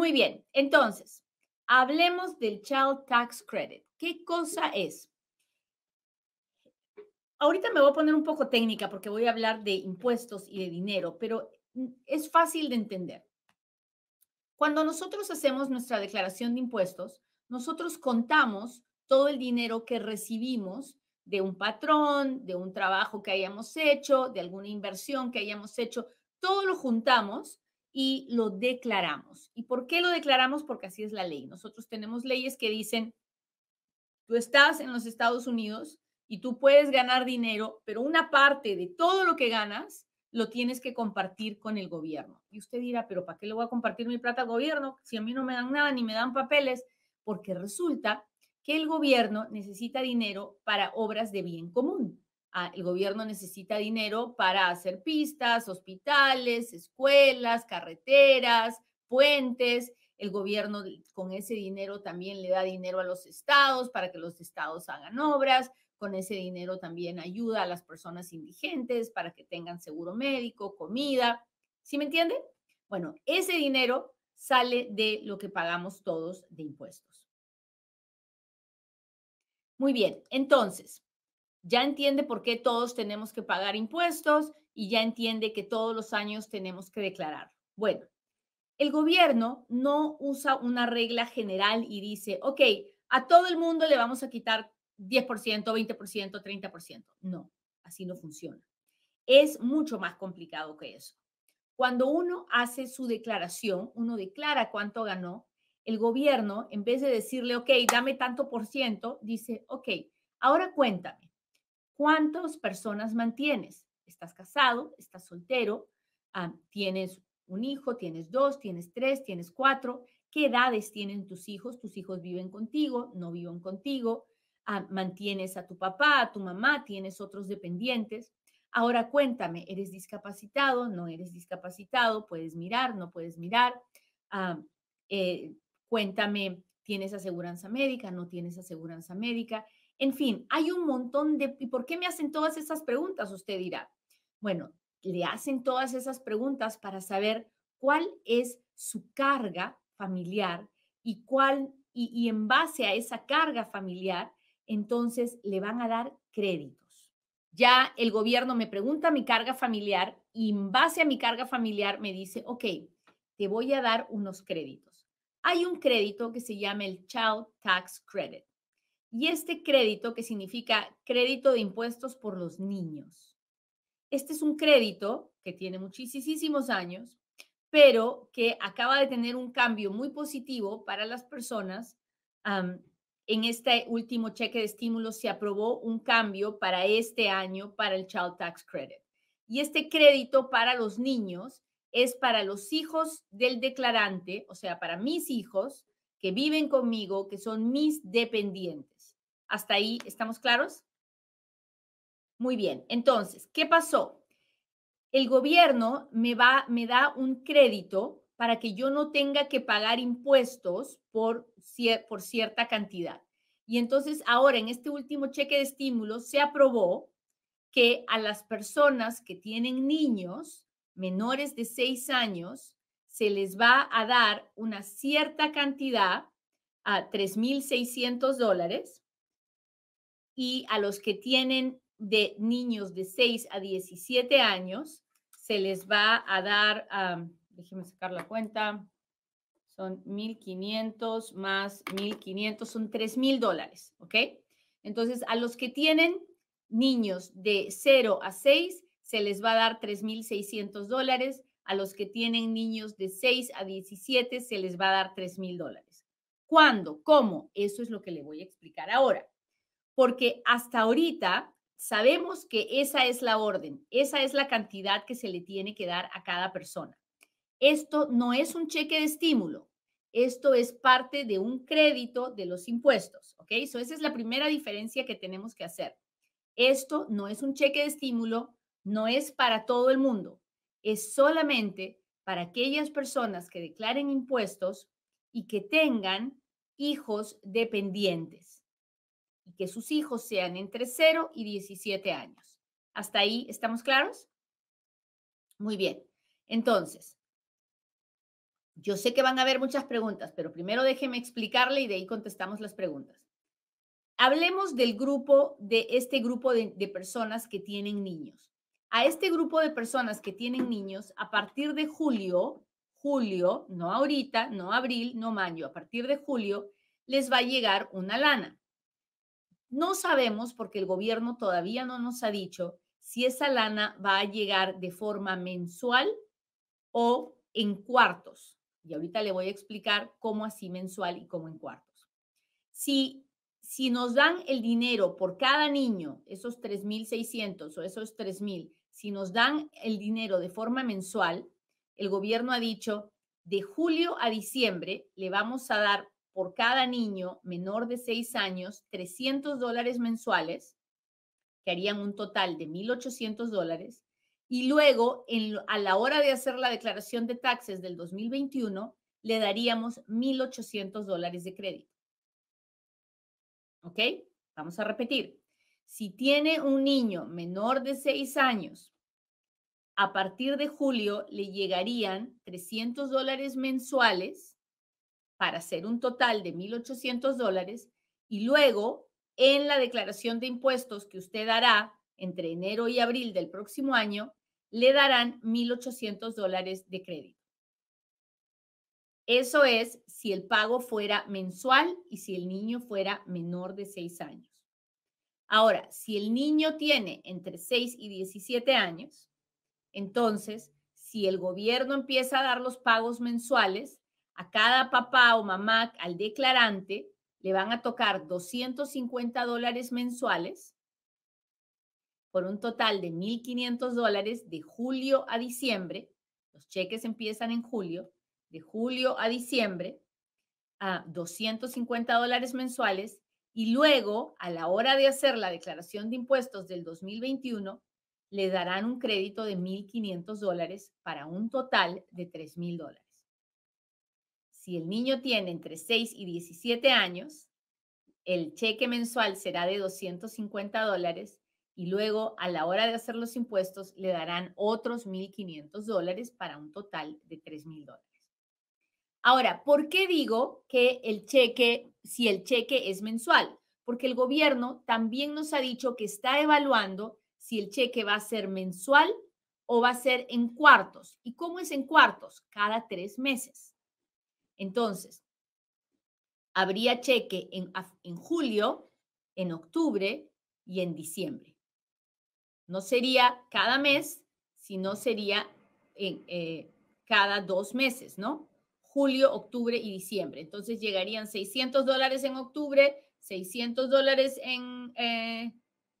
Muy bien, entonces, hablemos del Child Tax Credit. ¿Qué cosa es? Ahorita me voy a poner un poco técnica porque voy a hablar de impuestos y de dinero, pero es fácil de entender. Cuando nosotros hacemos nuestra declaración de impuestos, nosotros contamos todo el dinero que recibimos de un patrón, de un trabajo que hayamos hecho, de alguna inversión que hayamos hecho, todo lo juntamos y lo declaramos. ¿Y por qué lo declaramos? Porque así es la ley. Nosotros tenemos leyes que dicen, tú estás en los Estados Unidos y tú puedes ganar dinero, pero una parte de todo lo que ganas lo tienes que compartir con el gobierno. Y usted dirá, pero ¿para qué le voy a compartir mi plata al gobierno si a mí no me dan nada ni me dan papeles? Porque resulta que el gobierno necesita dinero para obras de bien común el gobierno necesita dinero para hacer pistas, hospitales, escuelas, carreteras, puentes. El gobierno con ese dinero también le da dinero a los estados para que los estados hagan obras. Con ese dinero también ayuda a las personas indigentes para que tengan seguro médico, comida. ¿Sí me entienden? Bueno, ese dinero sale de lo que pagamos todos de impuestos. Muy bien, entonces, ya entiende por qué todos tenemos que pagar impuestos y ya entiende que todos los años tenemos que declarar. Bueno, el gobierno no usa una regla general y dice, ok, a todo el mundo le vamos a quitar 10%, 20%, 30%. No, así no funciona. Es mucho más complicado que eso. Cuando uno hace su declaración, uno declara cuánto ganó, el gobierno, en vez de decirle, ok, dame tanto por ciento, dice, ok, ahora cuéntame, ¿Cuántas personas mantienes? ¿Estás casado? ¿Estás soltero? Ah, ¿Tienes un hijo? ¿Tienes dos? ¿Tienes tres? ¿Tienes cuatro? ¿Qué edades tienen tus hijos? ¿Tus hijos viven contigo? ¿No viven contigo? Ah, ¿Mantienes a tu papá, a tu mamá? ¿Tienes otros dependientes? Ahora cuéntame, ¿eres discapacitado? ¿No eres discapacitado? ¿Puedes mirar? ¿No puedes mirar? Ah, eh, cuéntame, ¿tienes aseguranza médica? ¿No tienes aseguranza médica? En fin, hay un montón de... ¿Y por qué me hacen todas esas preguntas? Usted dirá. Bueno, le hacen todas esas preguntas para saber cuál es su carga familiar y cuál y, en base a esa carga familiar, entonces le van a dar créditos. Ya el gobierno me pregunta mi carga familiar y en base a mi carga familiar me dice, ok, te voy a dar unos créditos. Hay un crédito que se llama el Child Tax Credit. Y este crédito, que significa crédito de impuestos por los niños. Este es un crédito que tiene muchísimos años, pero que acaba de tener un cambio muy positivo para las personas. en este último cheque de estímulos se aprobó un cambio para este año para el Child Tax Credit. Y este crédito para los niños es para los hijos del declarante, o sea, para mis hijos que viven conmigo, que son mis dependientes. ¿Hasta ahí estamos claros? Muy bien, entonces, ¿qué pasó? El gobierno me, va, me da un crédito para que yo no tenga que pagar impuestos por, cierta cantidad. Y entonces ahora en este último cheque de estímulo se aprobó que a las personas que tienen niños menores de seis años se les va a dar una cierta cantidad a ah, 3.600 dólares y a los que tienen de niños de 6 a 17 años, se les va a dar, ah, déjeme sacar la cuenta, son 1.500 más 1.500, son 3.000 dólares, ¿ok? Entonces, a los que tienen niños de 0 a 6, se les va a dar 3.600 dólares. A los que tienen niños de 6 a 17, se les va a dar 3.000 dólares. ¿Cuándo? ¿Cómo? Eso es lo que le voy a explicar ahora porque hasta ahorita sabemos que esa es la orden, esa es la cantidad que se le tiene que dar a cada persona. Esto no es un cheque de estímulo, esto es parte de un crédito de los impuestos, ¿ok? esa es la primera diferencia que tenemos que hacer. Esto no es un cheque de estímulo, no es para todo el mundo, es solamente para aquellas personas que declaren impuestos y que tengan hijos dependientes que sus hijos sean entre 0 y 17 años. ¿Hasta ahí estamos claros? Muy bien. Entonces, yo sé que van a haber muchas preguntas, pero primero déjeme explicarle y de ahí contestamos las preguntas. Hablemos del grupo, de este grupo de, de personas que tienen niños. A este grupo de personas que tienen niños, a partir de julio, julio, no ahorita, no abril, no mayo, a partir de julio, les va a llegar una lana. No sabemos, porque el gobierno todavía no nos ha dicho si esa lana va a llegar de forma mensual o en cuartos. Y ahorita le voy a explicar cómo así mensual y cómo en cuartos. Si, si nos dan el dinero por cada niño, esos 3.600 o esos 3.000, si nos dan el dinero de forma mensual, el gobierno ha dicho, de julio a diciembre le vamos a dar por cada niño menor de seis años 300 dólares mensuales, que harían un total de 1.800 dólares, y luego a la hora de hacer la declaración de taxes del 2021 le daríamos 1.800 dólares de crédito. ¿Ok? Vamos a repetir. Si tiene un niño menor de seis años, a partir de julio le llegarían 300 dólares mensuales para hacer un total de 1.800 dólares y luego en la declaración de impuestos que usted hará entre enero y abril del próximo año, le darán 1.800 dólares de crédito. Eso es si el pago fuera mensual y si el niño fuera menor de 6 años. Ahora, si el niño tiene entre 6 y 17 años, entonces, si el gobierno empieza a dar los pagos mensuales, a cada papá o mamá, al declarante, le van a tocar 250 dólares mensuales por un total de 1.500 dólares de julio a diciembre. Los cheques empiezan en julio, de julio a diciembre, a 250 dólares mensuales. Y luego, a la hora de hacer la declaración de impuestos del 2021, le darán un crédito de 1.500 dólares para un total de 3.000 dólares. Si el niño tiene entre 6 y 17 años, el cheque mensual será de 250 dólares y luego a la hora de hacer los impuestos le darán otros 1.500 dólares para un total de 3.000 dólares. Ahora, ¿por qué digo que el cheque, si el cheque es mensual? Porque el gobierno también nos ha dicho que está evaluando si el cheque va a ser mensual o va a ser en cuartos. ¿Y cómo es en cuartos? Cada tres meses. Entonces, habría cheque en, julio, en octubre y en diciembre. No sería cada mes, sino sería eh, cada dos meses, ¿no? Julio, octubre y diciembre. Entonces llegarían 600 dólares en octubre, 600 dólares en, eh,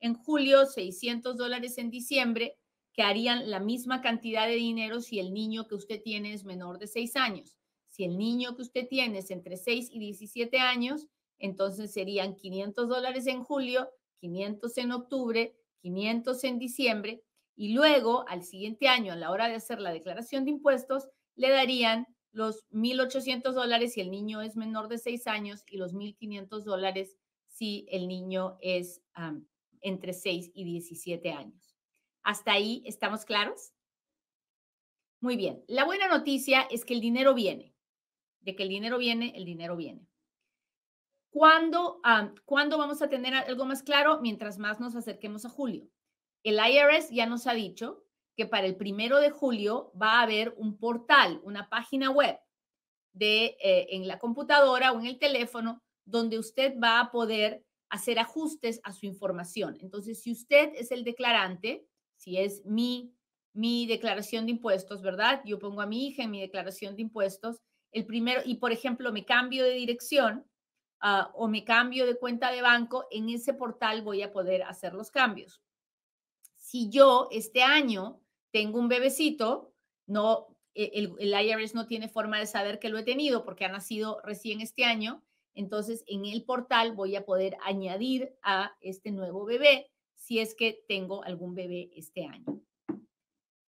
en julio, 600 dólares en diciembre, que harían la misma cantidad de dinero si el niño que usted tiene es menor de seis años. Si el niño que usted tiene es entre 6 y 17 años, entonces serían 500 dólares en julio, 500 en octubre, 500 en diciembre y luego al siguiente año, a la hora de hacer la declaración de impuestos, le darían los 1.800 dólares si el niño es menor de 6 años y los 1.500 dólares si el niño es entre 6 y 17 años. ¿Hasta ahí estamos claros? Muy bien. La buena noticia es que el dinero viene de que el dinero viene, el dinero viene. ¿Cuándo, vamos a tener algo más claro? Mientras más nos acerquemos a julio. El IRS ya nos ha dicho que para el primero de julio va a haber un portal, una página web de, eh, en la computadora o en el teléfono donde usted va a poder hacer ajustes a su información. Entonces, si usted es el declarante, si es mi, mi declaración de impuestos, ¿verdad? Yo pongo a mi hija en mi declaración de impuestos el primero, y por ejemplo me cambio de dirección ah, o me cambio de cuenta de banco, en ese portal voy a poder hacer los cambios. Si yo este año tengo un bebecito, no, e, el, el IRS no tiene forma de saber que lo he tenido porque ha nacido recién este año, entonces en el portal voy a poder añadir a este nuevo bebé si es que tengo algún bebé este año.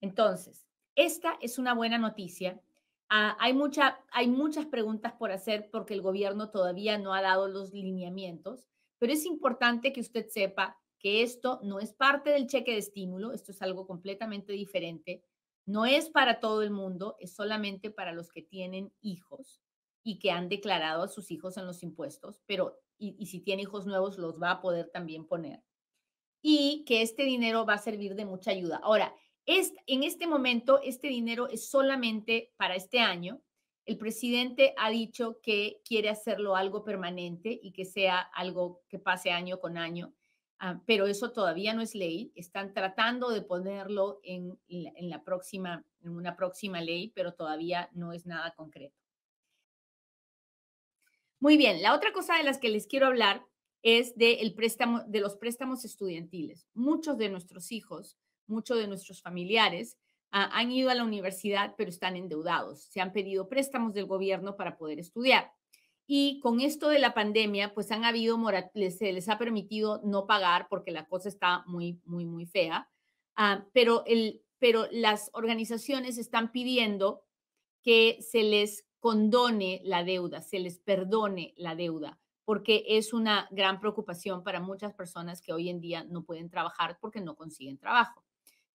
Entonces, esta es una buena noticia Ah, hay, mucha, hay muchas preguntas por hacer porque el gobierno todavía no ha dado los lineamientos, pero es importante que usted sepa que esto no es parte del cheque de estímulo, esto es algo completamente diferente, no es para todo el mundo, es solamente para los que tienen hijos y que han declarado a sus hijos en los impuestos, pero y, y si tiene hijos nuevos los va a poder también poner. Y que este dinero va a servir de mucha ayuda. Ahora, en este momento, este dinero es solamente para este año. El presidente ha dicho que quiere hacerlo algo permanente y que sea algo que pase año con año, ah, pero eso todavía no es ley. Están tratando de ponerlo en, la, próxima, una próxima ley, pero todavía no es nada concreto. Muy bien, la otra cosa de las que les quiero hablar es préstamo, de los préstamos estudiantiles. Muchos de nuestros hijos muchos de nuestros familiares ah, han ido a la universidad, pero están endeudados. Se han pedido préstamos del gobierno para poder estudiar. Y con esto de la pandemia, pues han habido, se les ha permitido no pagar porque la cosa está muy, muy, muy fea. Ah, pero, el, pero las organizaciones están pidiendo que se les condone la deuda, se les perdone la deuda, porque es una gran preocupación para muchas personas que hoy en día no pueden trabajar porque no consiguen trabajo.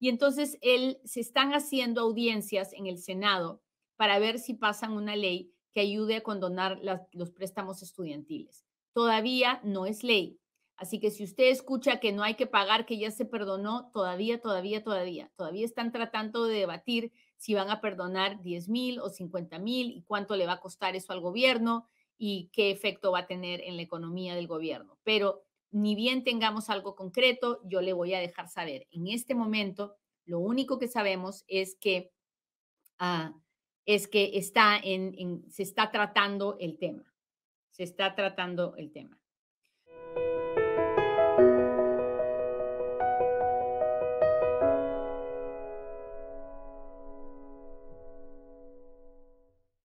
Y entonces él se están haciendo audiencias en el Senado para ver si pasan una ley que ayude a condonar los préstamos estudiantiles. Todavía no es ley. Así que si usted escucha que no hay que pagar, que ya se perdonó, todavía, todavía, todavía, todavía están tratando de debatir si van a perdonar 10 mil o 50 mil y cuánto le va a costar eso al gobierno y qué efecto va a tener en la economía del gobierno. Pero ni bien tengamos algo concreto, yo le voy a dejar saber. En este momento, lo único que sabemos es que, ah, es que está en, se está tratando el tema. Se está tratando el tema.